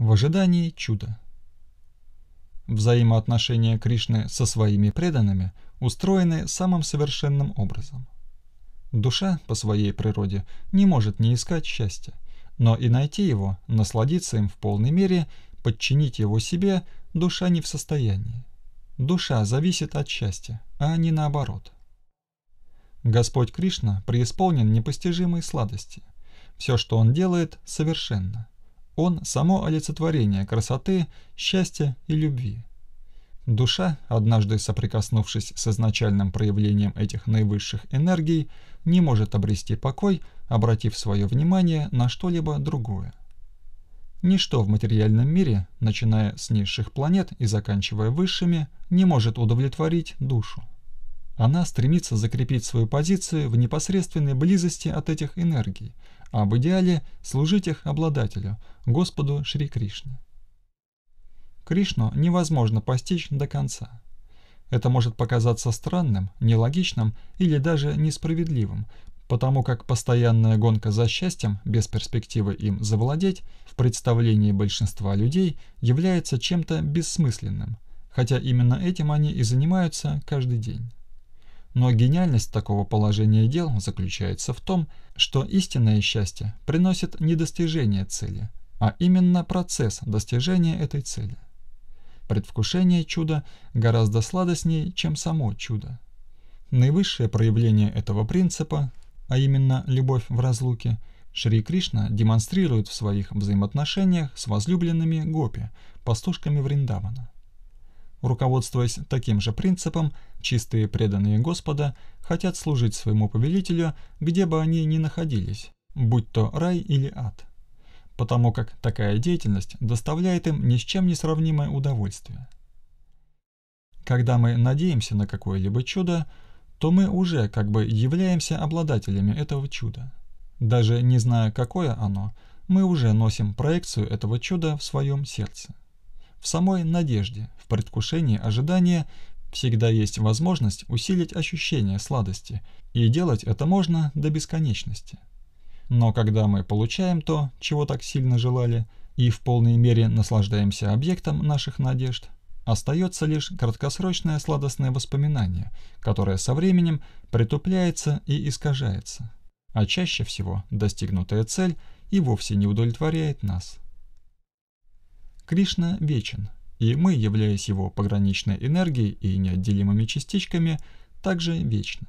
в ожидании чуда. Взаимоотношения Кришны со своими преданными устроены самым совершенным образом. Душа по своей природе не может не искать счастья, но и найти его, насладиться им в полной мере, подчинить его себе душа не в состоянии. Душа зависит от счастья, а не наоборот. Господь Кришна преисполнен непостижимой сладости. Все, что он делает, совершенно – он – само олицетворение красоты, счастья и любви. Душа, однажды соприкоснувшись с изначальным проявлением этих наивысших энергий, не может обрести покой, обратив свое внимание на что-либо другое. Ничто в материальном мире, начиная с низших планет и заканчивая высшими, не может удовлетворить душу. Она стремится закрепить свою позицию в непосредственной близости от этих энергий, а в идеале служить их обладателю, Господу Шри Кришне. Кришну невозможно постичь до конца. Это может показаться странным, нелогичным или даже несправедливым, потому как постоянная гонка за счастьем, без перспективы им завладеть, в представлении большинства людей является чем-то бессмысленным, хотя именно этим они и занимаются каждый день. Но гениальность такого положения дел заключается в том, что истинное счастье приносит не достижение цели, а именно процесс достижения этой цели. Предвкушение чуда гораздо сладостнее, чем само чудо. Наивысшее проявление этого принципа, а именно любовь в разлуке, Шри Кришна демонстрирует в своих взаимоотношениях с возлюбленными гопи, пастушками Вриндавана. Руководствуясь таким же принципом, чистые преданные Господа хотят служить своему повелителю, где бы они ни находились, будь то рай или ад. Потому как такая деятельность доставляет им ни с чем не сравнимое удовольствие. Когда мы надеемся на какое-либо чудо, то мы уже как бы являемся обладателями этого чуда. Даже не зная, какое оно, мы уже носим проекцию этого чуда в своем сердце. В самой надежде, в предвкушении ожидания всегда есть возможность усилить ощущение сладости, и делать это можно до бесконечности. Но когда мы получаем то, чего так сильно желали, и в полной мере наслаждаемся объектом наших надежд, остается лишь краткосрочное сладостное воспоминание, которое со временем притупляется и искажается, а чаще всего достигнутая цель и вовсе не удовлетворяет нас. Кришна вечен, и мы, являясь его пограничной энергией и неотделимыми частичками, также вечны.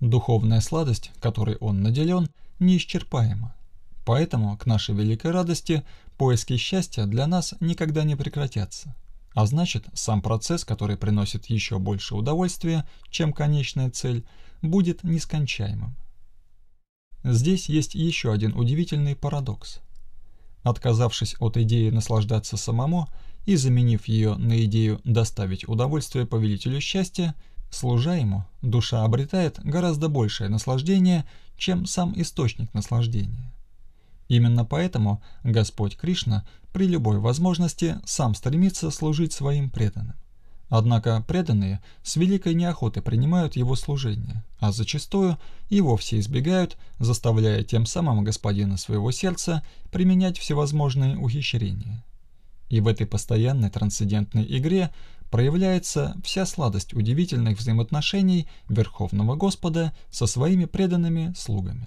Духовная сладость, которой он наделен, неисчерпаема. Поэтому, к нашей великой радости, поиски счастья для нас никогда не прекратятся. А значит, сам процесс, который приносит еще больше удовольствия, чем конечная цель, будет нескончаемым. Здесь есть еще один удивительный парадокс отказавшись от идеи наслаждаться самому и заменив ее на идею доставить удовольствие повелителю счастья, служа ему, душа обретает гораздо большее наслаждение, чем сам источник наслаждения. Именно поэтому Господь Кришна при любой возможности сам стремится служить своим преданным. Однако преданные с великой неохотой принимают его служение, а зачастую и вовсе избегают, заставляя тем самым господина своего сердца применять всевозможные ухищрения. И в этой постоянной трансцендентной игре проявляется вся сладость удивительных взаимоотношений Верховного Господа со своими преданными слугами.